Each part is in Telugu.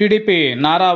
టీడీపీ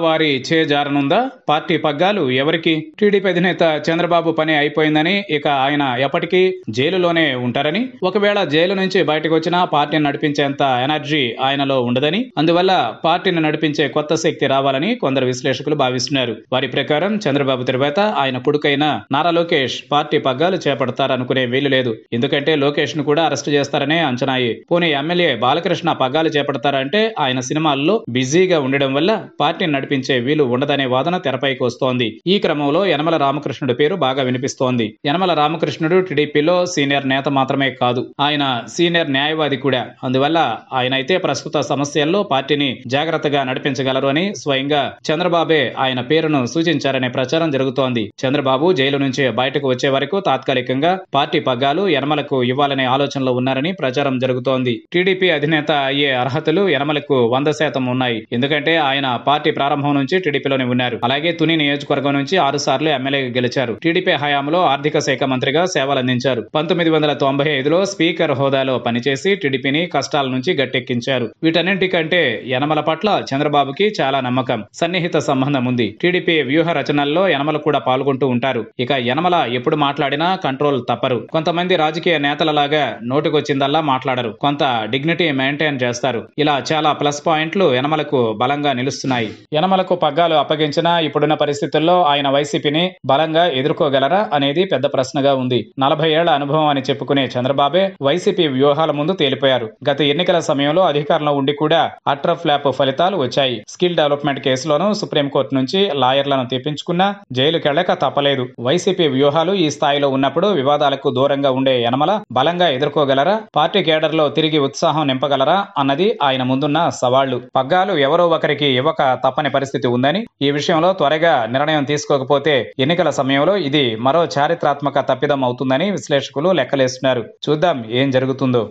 వారి చేజారనుందా పార్టీ పగ్గాలు ఎవరికి టీడీపీ అధినేత చంద్రబాబు పని అయిపోయిందని ఇక ఆయన ఎప్పటికీ జైలులోనే ఉంటారని ఒకవేళ జైలు నుంచి బయటకు వచ్చినా పార్టీని నడిపించేంత ఎనర్జీ ఆయనలో ఉండదని అందువల్ల పార్టీని నడిపించే కొత్త శక్తి రావాలని కొందరు విశ్లేషకులు భావిస్తున్నారు వారి ప్రకారం చంద్రబాబు తర్వాత ఆయన కొడుకైన నారా లోకేష్ పార్టీ పగ్గాలు చేపడతారనుకునే వీలు లేదు ఎందుకంటే లోకేష్ ను కూడా అరెస్టు చేస్తారనే అంచనాయి పోనీ ఎమ్మెల్యే బాలకృష్ణ పగ్గాలు చేపడతారంటే ఆయన సినిమాల్లో బిజీగా ఉండడం ఉండడం వల్ల పార్టీని నడిపించే వీలు ఉండదనే వాదన తెరపైకి వస్తోంది ఈ క్రమంలో యనమల రామకృష్ణుడి పేరు బాగా వినిపిస్తోంది యనమల రామకృష్ణుడు టీడీపీలో సీనియర్ నేత మాత్రమే కాదు ఆయన సీనియర్ న్యాయవాది కూడా అందువల్ల ఆయన అయితే ప్రస్తుత సమస్యల్లో పార్టీని జాగ్రత్తగా నడిపించగలరు అని స్వయంగా చంద్రబాబే ఆయన పేరును సూచించారనే ప్రచారం జరుగుతోంది చంద్రబాబు జైలు నుంచి బయటకు వచ్చే వరకు తాత్కాలికంగా పార్టీ పగ్గాలు యనమలకు ఇవ్వాలనే ఆలోచనలో ఉన్నారని ప్రచారం జరుగుతోంది టీడీపీ అధినేత అయ్యే అర్హతలు యనమలకు వంద శాతం ఉన్నాయి ఎందుకంటే ఆయన పార్టీ ప్రారంభం నుంచి టీడీపీలోనే ఉన్నారు అలాగే తుని నియోజకవర్గం నుంచి ఆరు సార్లు ఎమ్మెల్యేగా గెలిచారు టీడీపీ హయాంలో ఆర్థిక శాఖ మంత్రిగా సేవలందించారు పంతొమ్మిది వందల తొంభై ఐదులో స్పీకర్ హోదాలో పనిచేసి టీడీపీని కష్టాల నుంచి గట్టెక్కించారు వీటన్నింటికంటే యనమల పట్ల చంద్రబాబుకి చాలా నమ్మకం సన్నిహిత సంబంధం ఉంది టీడీపీ వ్యూహ రచనల్లో యనమల కూడా పాల్గొంటూ ఉంటారు ఇక యనమల ఎప్పుడు మాట్లాడినా కంట్రోల్ తప్పరు కొంతమంది రాజకీయ నేతలలాగా నోటికొచ్చిందల్లా మాట్లాడరు కొంత డిగ్నిటీ మెయింటైన్ చేస్తారు ఇలా చాలా ప్లస్ పాయింట్లు యనమలకు బలంగా అండగా నిలుస్తున్నాయి యనమలకు పగ్గాలు అప్పగించినా ఇప్పుడున్న పరిస్థితుల్లో ఆయన వైసీపీని బలంగా ఎదుర్కోగలరా అనేది పెద్ద ప్రశ్నగా ఉంది నలభై ఏళ్ల అనుభవం అని చెప్పుకునే చంద్రబాబే వైసీపీ వ్యూహాల ముందు తేలిపోయారు గత ఎన్నికల సమయంలో అధికారంలో ఉండి కూడా అట్ర ఫ్లాప్ ఫలితాలు వచ్చాయి స్కిల్ డెవలప్మెంట్ కేసులోనూ సుప్రీంకోర్టు నుంచి లాయర్లను తెప్పించుకున్నా జైలుకెళ్లక తప్పలేదు వైసీపీ వ్యూహాలు ఈ స్థాయిలో ఉన్నప్పుడు వివాదాలకు దూరంగా ఉండే యనమల బలంగా ఎదుర్కోగలరా పార్టీ కేడర్లో తిరిగి ఉత్సాహం నింపగలరా అన్నది ఆయన ముందున్న సవాళ్లు పగ్గాలు ఎవరో ఒకరికి వారికి ఇవ్వక తప్పని పరిస్థితి ఉందని ఈ విషయంలో త్వరగా నిర్ణయం తీసుకోకపోతే ఎన్నికల సమయంలో ఇది మరో చారిత్రాత్మక తప్పిదం అవుతుందని విశ్లేషకులు లెక్కలేస్తున్నారు చూద్దాం ఏం జరుగుతుందో